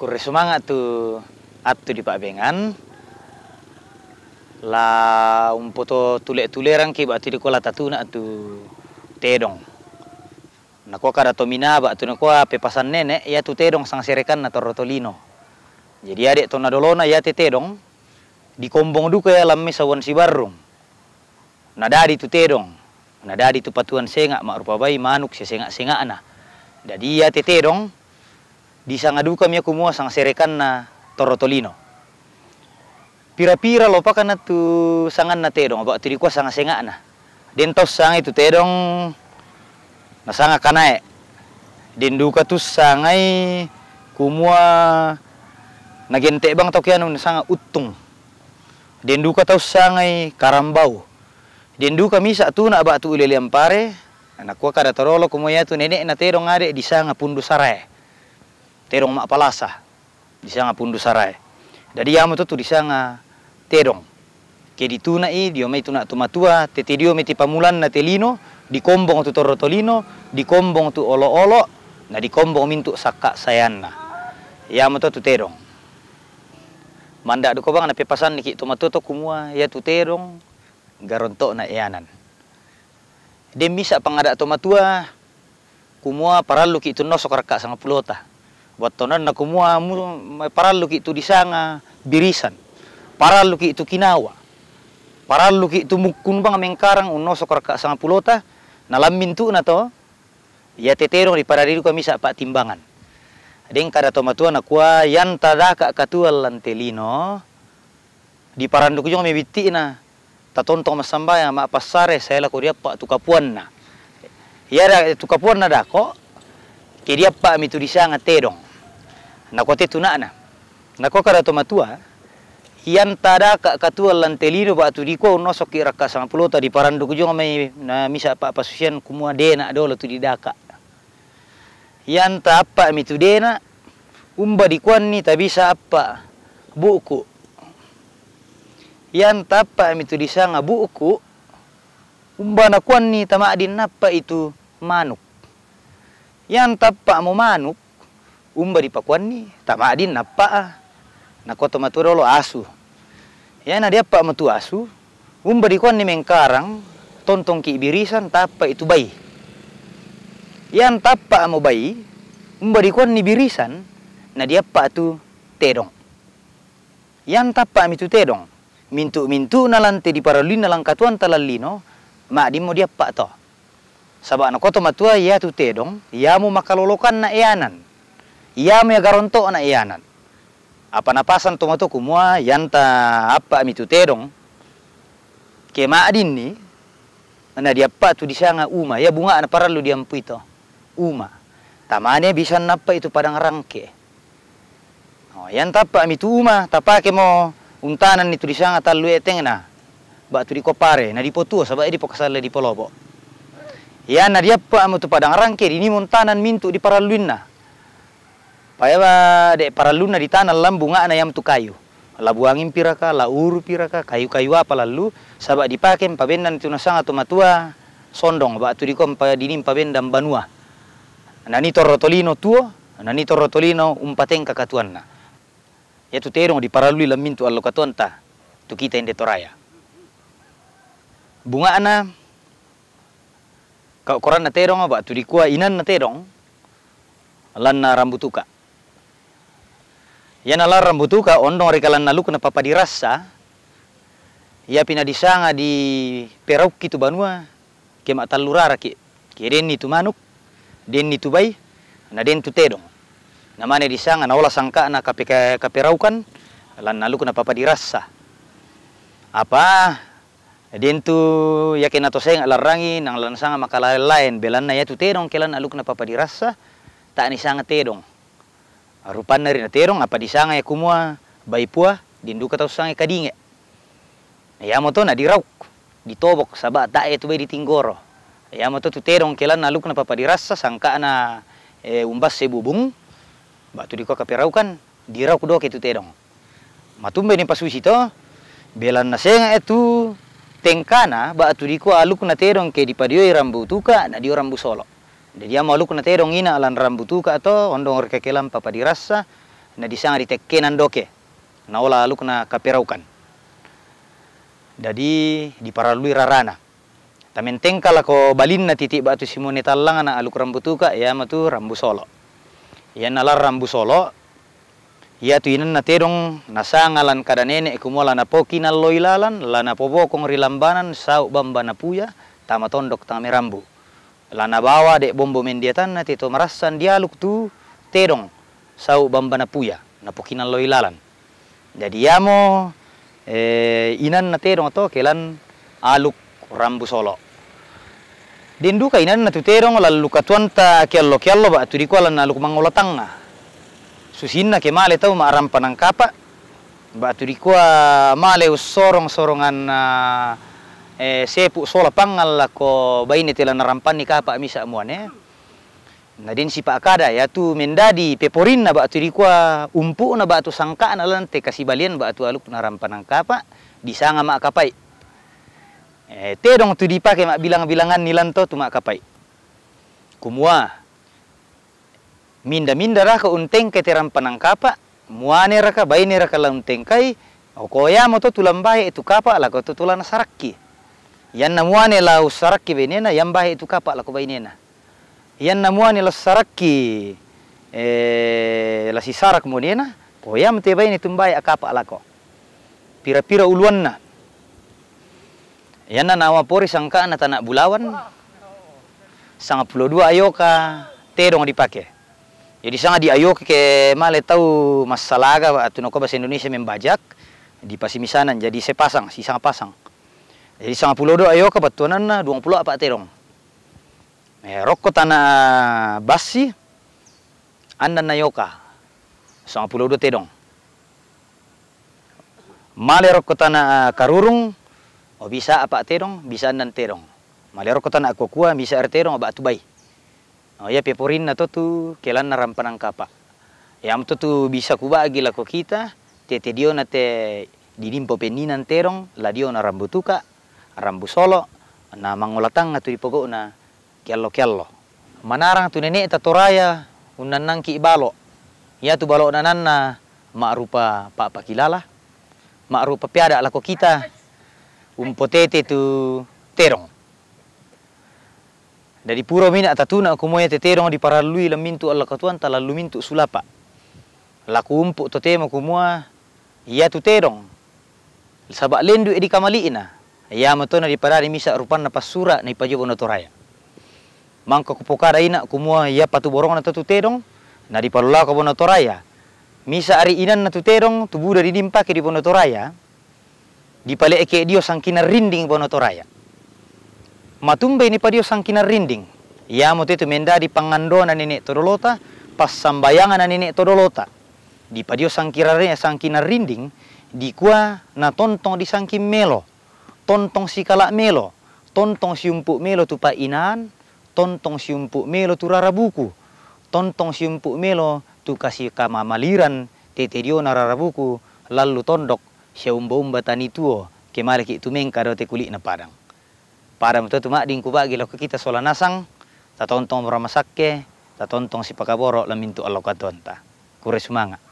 kure semangat tu atu di Pak Bengan. La umpoto tulek-tulerang ki batu di kola nak tu tedong. Nakua kada tomina batu nakua pepasan nenek ya tu tedong sang serekan atau rotolino. Jadi adik tona dolona ya te tedong di kombong duka ya lam misawan si barung. Nah, di tu tedong. Nah, di tu patuan sengak mak rupa bayi manuk si sengak-sengak na. Jadi ya te tedong di sanga duka mia kumua sang na torotolino. Pira-pira lopa kana tu sangan na tedong, abak tu kuas sanga senga na. Dentos sang itu tedong na sanga kanae. Denduka tu sangai kumua na bang tau kianu sanga utung. Denduka tau sangai karambau. Denduka misa tu na abak tu ulele ampare, anak kuaka kada torolo kumua tu nenek na tedong ade di sanga pundu sarai terong mak palasa di sanga pundu sarai. Jadi yamu tu di sanga terong. Ke di tuna i dio mai tuna tu matua, tete dio meti pamulan na telino, di kombong tu torotolino, di kombong tu olo-olo, na di kombong mintu sakak sayanna. ya tu tu terong. Manda du bang na pepasan niki tu matua kumua ya tu terong garontok na ianan. Demi sa pangada tu matua, kumua paralu ki tu nosok rakak sanga pulota tonan na kumua mu paral luki itu di sana birisan. Paral luki itu kinawa. Paral luki itu mukun bang mengkarang uno sokor ka sanga pulota nalam mintu na to. Ya teterong di para diri kami pak timbangan. yang kada tomatua tomatuan na yang yan tadaka katual lantelino. Di paranduk jong biti na tatontong yang ma pasare saya laku dia pak tukapuan na. Ya, ya tukapuan na dako. apa mitu disanga terong nakote tuna'na nako nah. kada to matua iyan tada ka katua do ba tu ko no soki raka sama pelota tadi parandu kujo mai na misa pa pasusian kumua dena lo tu daka. iyan ta apa mitu dena umba di kuan ni ta bisa apa buku yan ta apa di disanga buku umba na kuan ni tamak di napa itu manuk iyan tappa mau manuk umba di Pakuan tak pakuanni tamadin napa ah. na kota lo asu ya na dia pak matu asu umba di ni mengkarang tontong ki birisan tapa itu bayi yang tapa mau bayi umba di ni birisan na dia pak tu tedong yang tapa mitu terong, mintu mintu nalante di paralina langkatuan talalino mak di mau dia pak to sabak na kota matua ya tu tedong ya mau makalolokan nak eanan ia me garonto anak ianan iya, Apa napasan tomato kumua yanta apa mitu terong Kema adin ni. mana dia apa tu disanga uma ya bunga anak paralu diampu itu. Uma. Tamane bisa napa itu padang rangke. Oh, yang tapa mitu uma tapa mo untanan itu disanga talu eteng na. Ba tu di kopare na di potua sabak di pokasale di polobo. Ya na dia apa amu tu padang rangke ini montanan muntanan mintu di paraluin na. Paya ba de paraluna di tanah lam bunga ana yam tu kayu. buangin piraka, lauru piraka, kayu-kayu apa lalu sabak dipakem pabendan tu nasang atau matua sondong ba tu dikom pa dinim pabendan banua. Nani torrotolino tuo, nani torrotolino umpaten kakatuanna. Ya tu terong di paraluli lamin tu ta, tu kita inde toraya. Bunga ana kau koran na terong ba tu dikua inan na terong na rambutuka ya Yanala kala ondong rekalan papa dirasa Ya pina disanga di perau kitu banua. kemak talurara ki. Kiren tu manuk. Den tu bayi Na den tu tedong. Namanya disanga na olah sangka na ka peraukan. lan papa dirasa Apa den tu yakin atau saya larangi nang sangga makala lain belan na ya tu tedong kelan papa dirasa Tak ni sanga tedong. Rupana rina terong apa disanga ya kumua bayi puah dinduka tau sange ya kadinge. Ya mo to na dirauk ditobok sabak tak itu ya bayi ditinggoro. Ya mo tu terong kelan naluk na papa dirasa sangka na e, umbas sebubung batu di diko kan dirauk doke tu terong. Matumbe ni pasu situ, belan na senga itu ya tengkana batu diko aluk na terong ke di rambu tuka na dio rambu solo. Jadi ama luku kena terong ina alan rambutuka atau ondong kekelam papa dirasa na sanga di tekenan doke. Na ola lalu kena kaperaukan. Jadi di paralui rarana. Tamenteng tengkal ko balin na titik batu simone talang na aluk rambutuka ya matu rambu solo. Ya nalar rambu solo. Ya tu inan na terong nasanga lan kada nenek kumola na poki na loilalan lana pobokong rilambanan sau bamba na puya tamatondok tame rambu lana bawa dek bombo mendia tanna tito merasan dialog tu terong sau bamba na puya na pokinan loi lalan jadi eh, inan na terong to kelan aluk rambu solo ka inan na tu terong lalu katuan ta kiallo kiallo ba tu na aluk mangolatang. na susinna ke male tau ma aram panangkapa ba tu dikua male sorong sorongan uh, ah, eh, sepu sola pangal lako baini tela narampan ni kapa misa muane eh. nadin si pak kada ya tu mendadi peporin na batu dikua umpu na batu sangkaan alan te kasih balian batu aluk narampan ang kapa sanga mak kapai eh, te dong tu dipake mak bilang-bilangan nilanto tu mak kapai kumua minda-minda raka unteng ke terampan ang kapa muane raka baini raka unteng kai Okoya oh, mo moto tulang itu kapa lah kau to tulang sarakki yanna muwane be nena yang bahe itu kapa bai nena yan muwane lau saraki eh la sisarak monena yam te baini tumbai akapa lako pira pira-pira uluanna na nawa pori na tanak bulawan sangat puluh dua ayoka terong dong dipake jadi sangat di ayoka ke male tau masalaga atau noko bahasa Indonesia membajak di pasimisanan jadi sepasang si sangat pasang jadi sama pulau dua ayo kebetulan na dua pulau apa terong. Eh rokok tanah basi anda na yoka. Sang pulau dua terong. Male rokok tanah eh, karurung oh bisa apa terong bisa nan terong. Male rokok tanah kokua bisa er terong apa tubai. Oh ya peporin na tu kelan na rampanang kapak. Ya am tu bisa kuba kubagi lako kita. Tete dio na te didimpo peninan terong la dio na rambutuka rambu solo na mangulatang tu ipogo na kiallo kiallo manarang tu nenek tatoraya unanang ki balo ya tu balo nanan na makrupa pak pakilala makrupa piada lako kita umpotete tu terong dari pura mina tatuna aku moya terong di paralui lamintu Allah katuan talalu mintu sulapa. Laku umpuk tote maku mua ia tu terong. Sabak lendu edi kamaliina yamatona di parari misa na pasura na ipajibo na toraya mangko kupokara ina kumua ya patu borong na tutu terong na di palula ko bona toraya misa ari inan na tubu dari dimpa ke di bona toraya di pale eke dio sangkina rinding bona toraya matumbe ini padio sangkina rinding ya mote tu menda di na nenek todolota pas sambayangan nenek todolota di padio sangkira sangkina rinding di kuah na tontong di sangkin melo tontong si kalak melo tontong si umpuk melo tu pak inan tontong si umpuk melo tu rara buku tontong si umpuk melo tu kasih kama maliran tete dio narara buku lalu tondok si umbo umba tani tuo kemari ki tu mengka do te kulik na padang padang tu tu mak dingku bagi lo kita solan nasang ta tontong ramasakke ta tontong si pakaboro lamintu alokatonta kure semangat